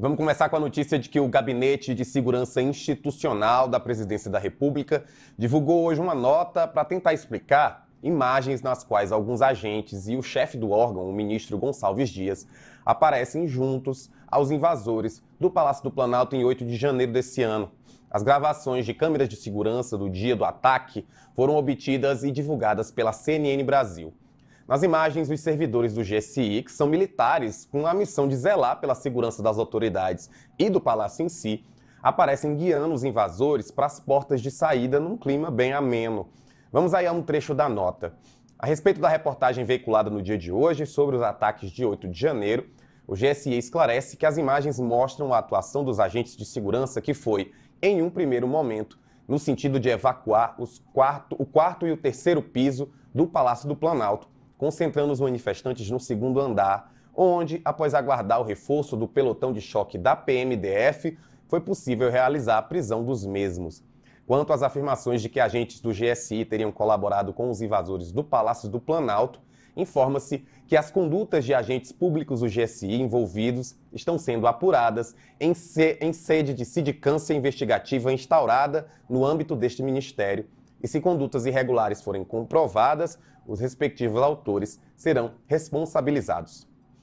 vamos começar com a notícia de que o Gabinete de Segurança Institucional da Presidência da República divulgou hoje uma nota para tentar explicar imagens nas quais alguns agentes e o chefe do órgão, o ministro Gonçalves Dias, aparecem juntos aos invasores do Palácio do Planalto em 8 de janeiro desse ano. As gravações de câmeras de segurança do dia do ataque foram obtidas e divulgadas pela CNN Brasil. Nas imagens, os servidores do GSI, que são militares com a missão de zelar pela segurança das autoridades e do palácio em si, aparecem guiando os invasores para as portas de saída num clima bem ameno. Vamos aí a um trecho da nota. A respeito da reportagem veiculada no dia de hoje sobre os ataques de 8 de janeiro, o GSI esclarece que as imagens mostram a atuação dos agentes de segurança que foi, em um primeiro momento, no sentido de evacuar quarto, o quarto e o terceiro piso do Palácio do Planalto, concentrando os manifestantes no segundo andar, onde, após aguardar o reforço do pelotão de choque da PMDF, foi possível realizar a prisão dos mesmos. Quanto às afirmações de que agentes do GSI teriam colaborado com os invasores do Palácio do Planalto, informa-se que as condutas de agentes públicos do GSI envolvidos estão sendo apuradas em, sede de sindicância investigativa instaurada no âmbito deste ministério e se condutas irregulares forem comprovadas, os respectivos autores serão responsabilizados.